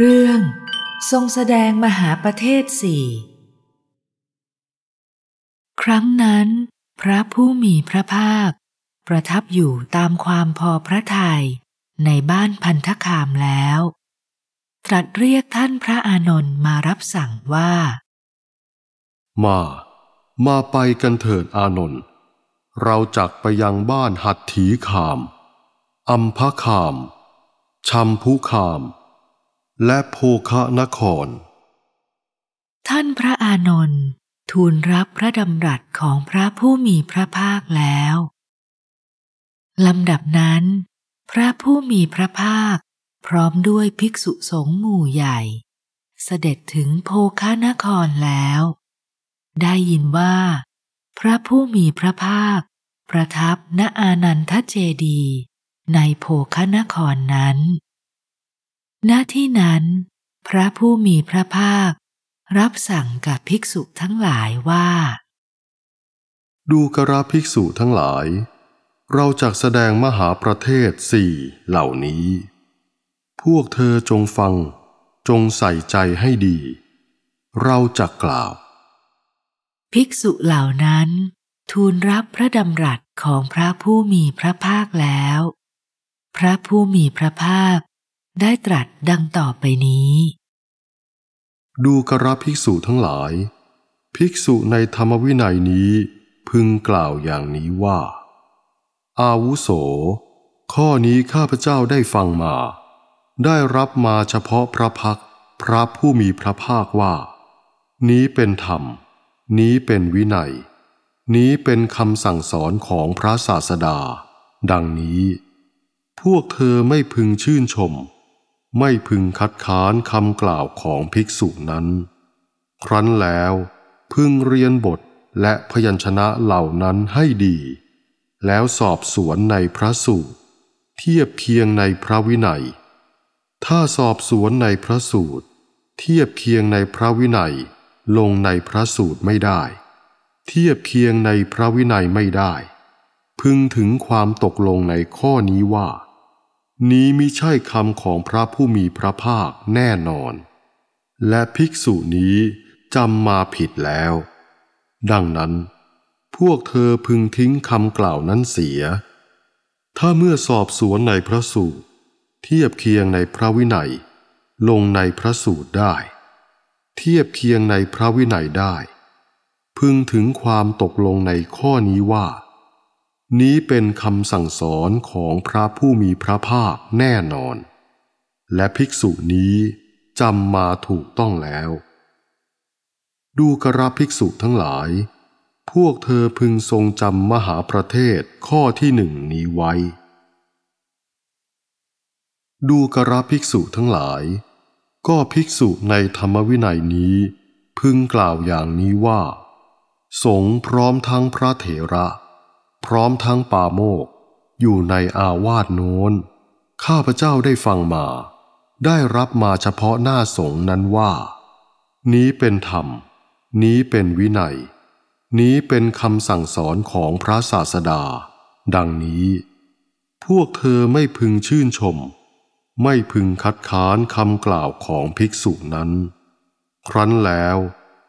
เรื่องทรงแสดงมหาประเทศสี่ครั้งนั้น พระผู้มีพระภาค ประทับอยู่ตามความพอพระทัยในบ้านพันธคามแล้ว ตรัสเรียกท่านพระอานนท์มารับสั่งว่า มา มาไปกันเถิดอานนท์เราจักไปยังบ้านหัตถีคาม อัมพคามชัมพุคามและโพคะนคร ท่านพระอานนท์ทูลรับพระดำรัสของพระผู้มีพระภาคแล้วลำดับนั้นพระผู้มีพระภาคพร้อมด้วยภิกษุสงฆ์หมู่ใหญ่ เสด็จถึงโพคานครแล้ว ได้ยินว่า พระผู้มีพระภาค ประทับณอานันทเจดี ในโพคานครนั้นณที่นั้นพระผู้มีพระภาครับสั่งกับภิกษุทั้งหลายว่า ดูกระภิกษุทั้งหลาย เราจะแสดงมหาประเทศสี่เหล่านี้ พวกเธอจงฟังจงใส่ใจให้ดี เราจะกล่าว ภิกษุเหล่านั้น ทูลรับพระดำรัสของพระผู้มีพระภาคแล้ว พระผู้มีพระภาคได้ตรัสดังต่อไปนี้ ดูกระภิกษุทั้งหลาย ภิกษุในธรรมวินัยนี้ พึงกล่าวอย่างนี้ว่า อาวุโส ข้อนี้ข้าพเจ้าได้ฟังมา ได้รับมาเฉพาะพระพัก พระผู้มีพระภาคว่า นี้เป็นธรรม นี้เป็นวินัย นี้เป็นคำสั่งสอนของพระศาสดา ดังนี้ พวกเธอไม่พึงชื่นชมไม่พึงคัดค้านคำกล่าวของภิกษุนั้น ครั้นแล้ว พึงเรียนบทและพยัญชนะเหล่านั้นให้ดี แล้วสอบสวนในพระสูตร เทียบเคียงในพระวินัย ถ้าสอบสวนในพระสูตร เทียบเคียงในพระวินัย ลงในพระสูตรไม่ได้ เทียบเคียงในพระวินัยไม่ได้ พึงถึงความตกลงในข้อนี้ว่านี้มิใช่คำของพระผู้มีพระภาคแน่นอน และภิกษุนี้จำมาผิดแล้ว ดังนั้นพวกเธอพึงทิ้งคำกล่าวนั้นเสีย ถ้าเมื่อสอบสวนในพระสูตรเทียบเคียงในพระวินัย ลงในพระสูตรได้ เทียบเคียงในพระวินัยได้ พึงถึงความตกลงในข้อนี้ว่านี้เป็นคำสั่งสอนของพระผู้มีพระภาคแน่นอน และภิกษุนี้จำมาถูกต้องแล้ว ดูกระภิกษุทั้งหลาย พวกเธอพึงทรงจำมหาประเทศข้อที่หนึ่งนี้ไว้ ดูกระภิกษุทั้งหลาย ก็ภิกษุในธรรมวินัยนี้ พึงกล่าวอย่างนี้ว่า สงพร้อมทั้งพระเถระพร้อมทั้งป่าโมก อยู่ในอาวาสโน้น ข้าพเจ้าได้ฟังมา ได้รับมาเฉพาะหน้าสงนั้นว่า นี้เป็นธรรม นี้เป็นวินัย นี้เป็นคำสั่งสอนของพระศาสดา ดังนี้ พวกเธอไม่พึงชื่นชม ไม่พึงคัดค้านคำกล่าวของภิกษุนั้น ครั้นแล้ว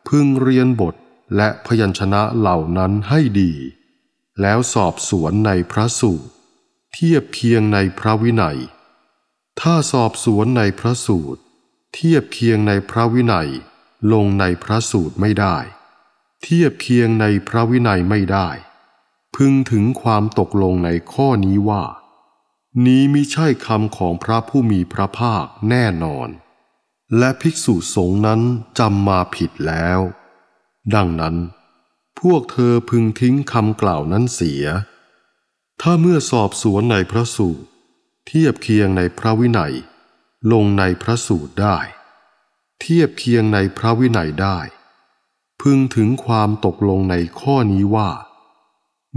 พึงเรียนบทและพยัญชนะเหล่านั้นให้ดีแล้วสอบสวนในพระสูตร เทียบเคียงในพระวินัย ถ้าสอบสวนในพระสูตร เทียบเคียงในพระวินัย ลงในพระสูตรไม่ได้ เทียบเคียงในพระวินัยไม่ได้ พึงถึงความตกลงในข้อนี้ว่า นี้มิใช่คำของพระผู้มีพระภาคแน่นอน และภิกษุสงฆ์นั้นจำมาผิดแล้ว ดังนั้นพวกเธอพึงทิ้งคำกล่าวนั้นเสีย ถ้าเมื่อสอบสวนในพระสูตร เทียบเคียงในพระวินัย ลงในพระสูตรได้ เทียบเคียงในพระวินัยได้ พึงถึงความตกลงในข้อนี้ว่า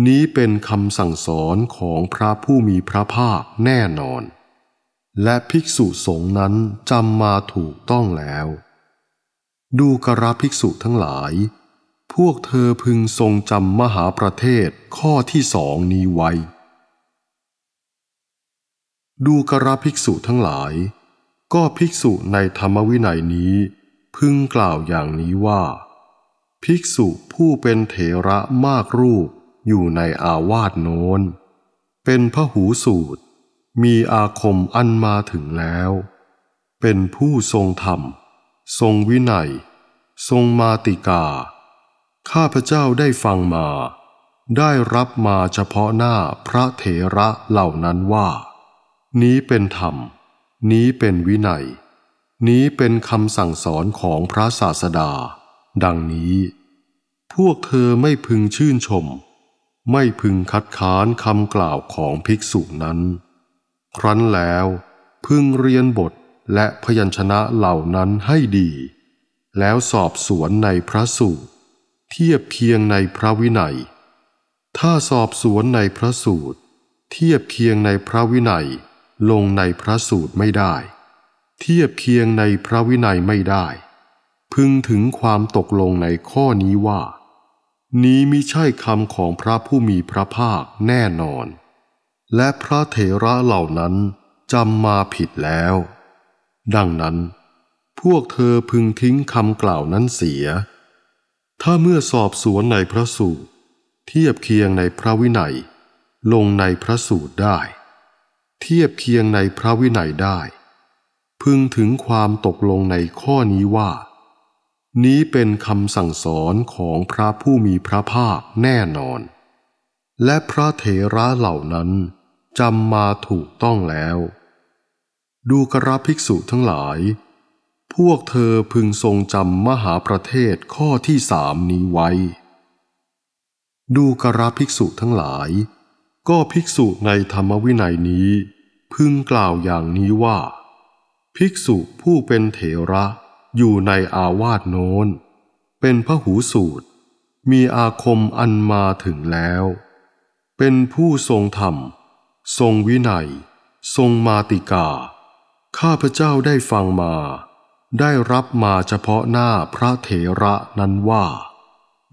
นี้เป็นคำสั่งสอนของพระผู้มีพระภาคแน่นอน และภิกษุสงฆ์นั้นจำมาถูกต้องแล้ว ดูกระภิกษุทั้งหลายพวกเธอพึงทรงจำมหาประเทศข้อที่สองนี้ไว้ ดูกระภิกษุทั้งหลาย ก็ภิกษุในธรรมวินัยนี้ พึงกล่าวอย่างนี้ว่า ภิกษุผู้เป็นเถระมากรูปอยู่ในอาวาสโน้น เป็นพระหูสูตร มีอาคมอันมาถึงแล้ว เป็นผู้ทรงธรรม ทรงวินัย ทรงมาติกาข้าพเจ้าได้ฟังมา ได้รับมาเฉพาะหน้าพระเถระเหล่านั้นว่า นี้เป็นธรรม นี้เป็นวินัย นี้เป็นคำสั่งสอนของพระศาสดาดังนี้ พวกเธอไม่พึงชื่นชม ไม่พึงคัดค้านคำกล่าวของภิกษุนั้น ครั้นแล้ว พึงเรียนบทและพยัญชนะเหล่านั้นให้ดี แล้วสอบสวนในพระสูตรเทียบเคียงในพระวินัย ถ้าสอบสวนในพระสูตร เทียบเคียงในพระวินัย ลงในพระสูตรไม่ได้ เทียบเคียงในพระวินัยไม่ได้ พึงถึงความตกลงในข้อนี้ว่า นี้มิใช่คำของพระผู้มีพระภาคแน่นอน และพระเถระเหล่านั้นจำมาผิดแล้ว ดังนั้น พวกเธอพึงทิ้งคำกล่าวนั้นเสียถ้าเมื่อสอบสวนในพระสูตรเทียบเคียงในพระวินัย ลงในพระสูตรได้ เทียบเคียงในพระวินัยได้ พึงถึงความตกลงในข้อนี้ว่านี้เป็นคำสั่งสอนของพระผู้มีพระภาคแน่นอน และพระเถระเหล่านั้นจำมาถูกต้องแล้ว ดูกระภิกษุทั้งหลายพวกเธอพึงทรงจำมหาประเทศข้อที่สามนี้ไว้ ดูกราภิกษุทั้งหลาย ก็ภิกษุในธรรมวินัยนี้ พึงกล่าวอย่างนี้ว่า ภิกษุผู้เป็นเถระอยู่ในอาวาสโน้น เป็นพหูสูตร มีอาคมอันมาถึงแล้ว เป็นผู้ทรงธรรม ทรงวินัย ทรงมาติกา ข้าพเจ้าได้ฟังมาได้รับมาเฉพาะหน้าพระเถระนั้นว่า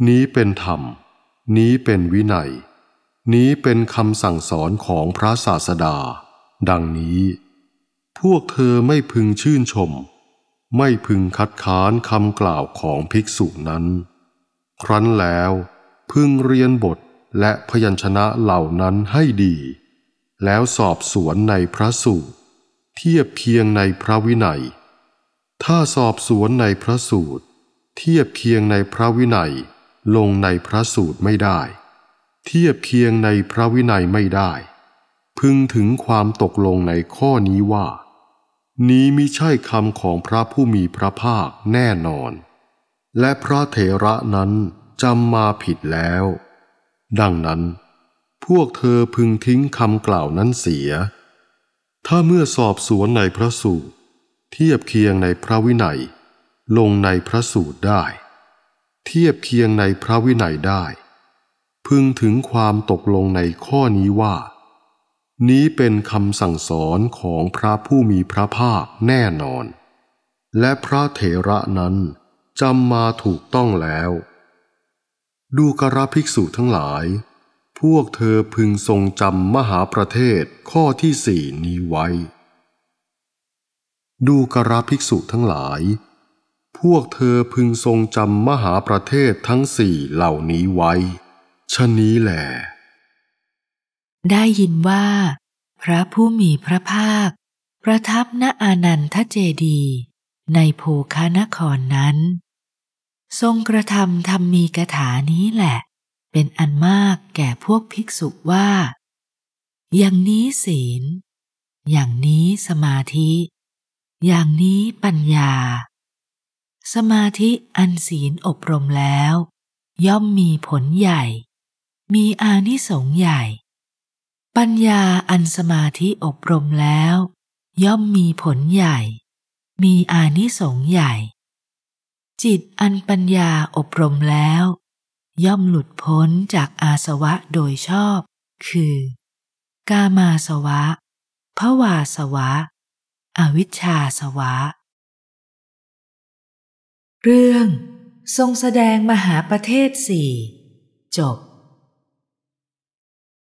นี้เป็นธรรม นี้เป็นวินัย นี้เป็นคำสั่งสอนของพระศาสดา ดังนี้ พวกเธอไม่พึงชื่นชม ไม่พึงคัดค้านคำกล่าวของภิกษุนั้น ครั้นแล้ว พึงเรียนบทและพยัญชนะเหล่านั้นให้ดี แล้วสอบสวนในพระสูตรเทียบเคียงในพระวินัยถ้าสอบสวนในพระสูตร เทียบเคียงในพระวินัย ลงในพระสูตรไม่ได้ เทียบเคียงในพระวินัยไม่ได้ พึงถึงความตกลงในข้อนี้ว่า นี้มิใช่คำของพระผู้มีพระภาคแน่นอน และพระเถระนั้นจำมาผิดแล้ว ดังนั้น พวกเธอพึงทิ้งคำกล่าวนั้นเสีย ถ้าเมื่อสอบสวนในพระสูตรเทียบเคียงในพระวินัย ลงในพระสูตรได้ เทียบเคียงในพระวินัยได้ พึงถึงความตกลงในข้อนี้ว่า นี้เป็นคำสั่งสอนของพระผู้มีพระภาคแน่นอน และพระเถระนั้นจำมาถูกต้องแล้ว ดูกระภิกษุทั้งหลาย พวกเธอพึงทรงจำมหาประเทศข้อที่สี่นี้ไว้ดูกราภิกษุทั้งหลาย พวกเธอพึงทรงจำมหาประเทศทั้งสี่เหล่านี้ไว้ชะนี้แหลได้ยินว่า พระผู้มีพระภาค ประทับณอานันทเจดี ในโภคานครนั้น ทรงกระทำธรรมมีกถานี้แหละ เป็นอันมากแก่พวกภิกษุว่า อย่างนี้ศีลอย่างนี้สมาธิอย่างนี้ปัญญา สมาธิอันศีลอบรมแล้ว ย่อมมีผลใหญ่ มีอานิสงส์ใหญ่ ปัญญาอันสมาธิอบรมแล้ว ย่อมมีผลใหญ่ มีอานิสงส์ใหญ่ จิตอันปัญญาอบรมแล้ว ย่อมหลุดพ้นจากอาสวะโดยชอบ คือกามาสวะภวาสวะอวิชชาสวะ เรื่อง ทรงแสดงมหาประเทศสี่จบ